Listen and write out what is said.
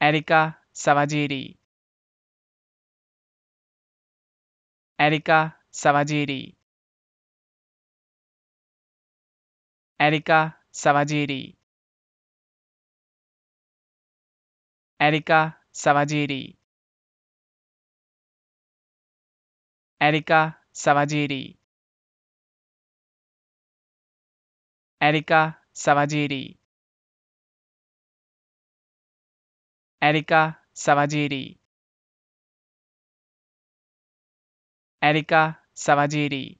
Erika Savagiri. Erika Savagiri. Erika Savagiri. Erika Savagiri. Erika Savagiri. Erika Savagiri. Erika Savagiri. Erika Savagiri.